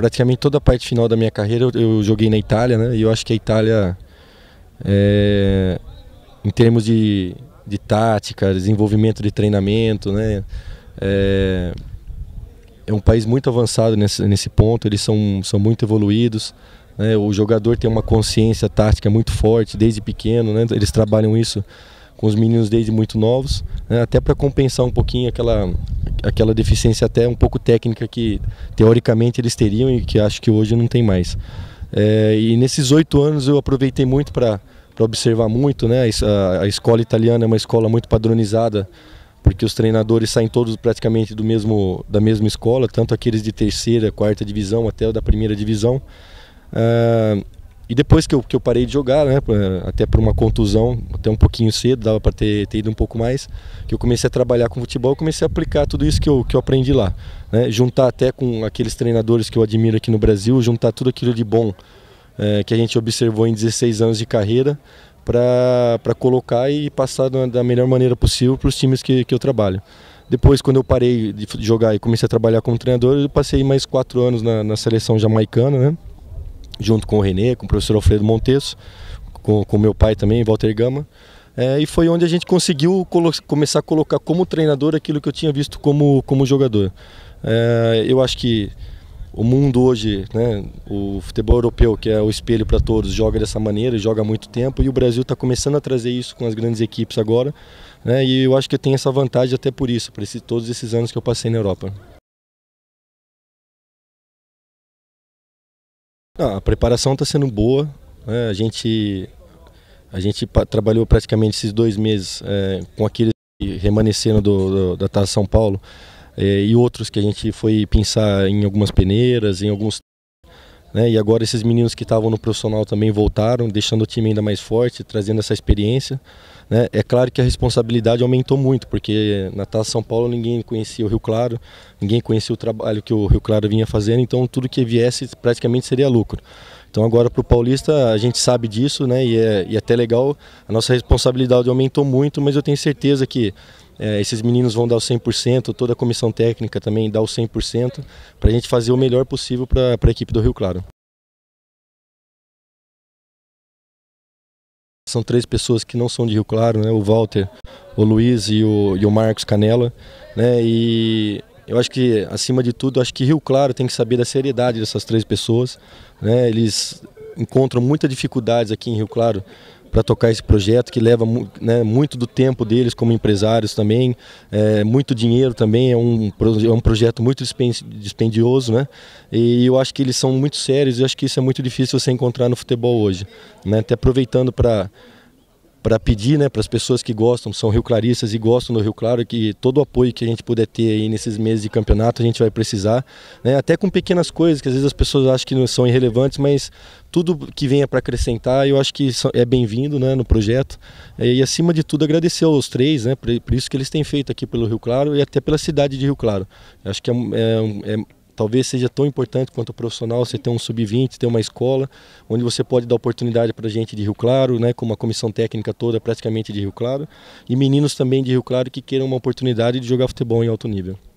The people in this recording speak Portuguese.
praticamente toda a parte final da minha carreira eu, eu joguei na Itália, né? E eu acho que a Itália, é, em termos de, de tática, desenvolvimento de treinamento, né? É, é um país muito avançado nesse, nesse ponto, eles são, são muito evoluídos. Né? O jogador tem uma consciência tática muito forte desde pequeno, né? eles trabalham isso com os meninos desde muito novos, né, até para compensar um pouquinho aquela, aquela deficiência até um pouco técnica que teoricamente eles teriam e que acho que hoje não tem mais. É, e nesses oito anos eu aproveitei muito para observar muito, né? A, a escola italiana é uma escola muito padronizada porque os treinadores saem todos praticamente do mesmo da mesma escola, tanto aqueles de terceira, quarta divisão até o da primeira divisão. Uh, e depois que eu, que eu parei de jogar, né, até por uma contusão, até um pouquinho cedo, dava para ter, ter, ido um pouco mais, que eu comecei a trabalhar com futebol, comecei a aplicar tudo isso que eu, que eu aprendi lá. Né? Juntar até com aqueles treinadores que eu admiro aqui no Brasil, juntar tudo aquilo de bom é, que a gente observou em 16 anos de carreira para colocar e passar da, melhor maneira possível para os times que, que eu trabalho. Depois, quando eu parei de jogar e comecei a trabalhar como treinador, eu passei mais quatro anos na, na seleção jamaicana, né? junto com o Renê, com o professor Alfredo Montes, com, com meu pai também, Walter Gama. É, e foi onde a gente conseguiu começar a colocar como treinador aquilo que eu tinha visto como, como jogador. É, eu acho que o mundo hoje, né, o futebol europeu, que é o espelho para todos, joga dessa maneira, joga há muito tempo, e o Brasil está começando a trazer isso com as grandes equipes agora. Né, e eu acho que eu tenho essa vantagem até por isso, por esse, todos esses anos que eu passei na Europa. Ah, a preparação está sendo boa. Né? A gente a gente trabalhou praticamente esses dois meses é, com aquele remanescendo do, do, da Taça São Paulo é, e outros que a gente foi pensar em algumas peneiras, em alguns né? E agora esses meninos que estavam no profissional também voltaram, deixando o time ainda mais forte, trazendo essa experiência. Né? É claro que a responsabilidade aumentou muito, porque na Taça São Paulo ninguém conhecia o Rio Claro, ninguém conhecia o trabalho que o Rio Claro vinha fazendo, então tudo que viesse praticamente seria lucro. Então agora para o Paulista a gente sabe disso, né? E é, e é até legal, a nossa responsabilidade aumentou muito, mas eu tenho certeza que é, esses meninos vão dar o 100%, toda a comissão técnica também dá o 100%, para a gente fazer o melhor possível para a equipe do Rio Claro. São três pessoas que não são de Rio Claro, né? o Walter, o Luiz e o, e o Marcos Canela. Né? E eu acho que, acima de tudo, acho que Rio Claro tem que saber da seriedade dessas três pessoas. Né? Eles encontram muitas dificuldades aqui em Rio Claro para tocar esse projeto que leva né, muito do tempo deles como empresários também, é, muito dinheiro também, é um, é um projeto muito dispendioso, né? E eu acho que eles são muito sérios e acho que isso é muito difícil você encontrar no futebol hoje, né? Até aproveitando para para pedir né, para as pessoas que gostam, são Rio Claristas e gostam do Rio Claro, que todo o apoio que a gente puder ter aí nesses meses de campeonato a gente vai precisar, né, até com pequenas coisas que às vezes as pessoas acham que não são irrelevantes, mas tudo que venha para acrescentar eu acho que é bem-vindo né, no projeto. E acima de tudo agradecer aos três né, por, isso que eles têm feito aqui pelo Rio Claro e até pela cidade de Rio Claro. Eu acho que é, é, é Talvez seja tão importante quanto o profissional você ter um sub-20, ter uma escola, onde você pode dar oportunidade para gente de Rio Claro, né, com uma comissão técnica toda praticamente de Rio Claro, e meninos também de Rio Claro que queiram uma oportunidade de jogar futebol em alto nível.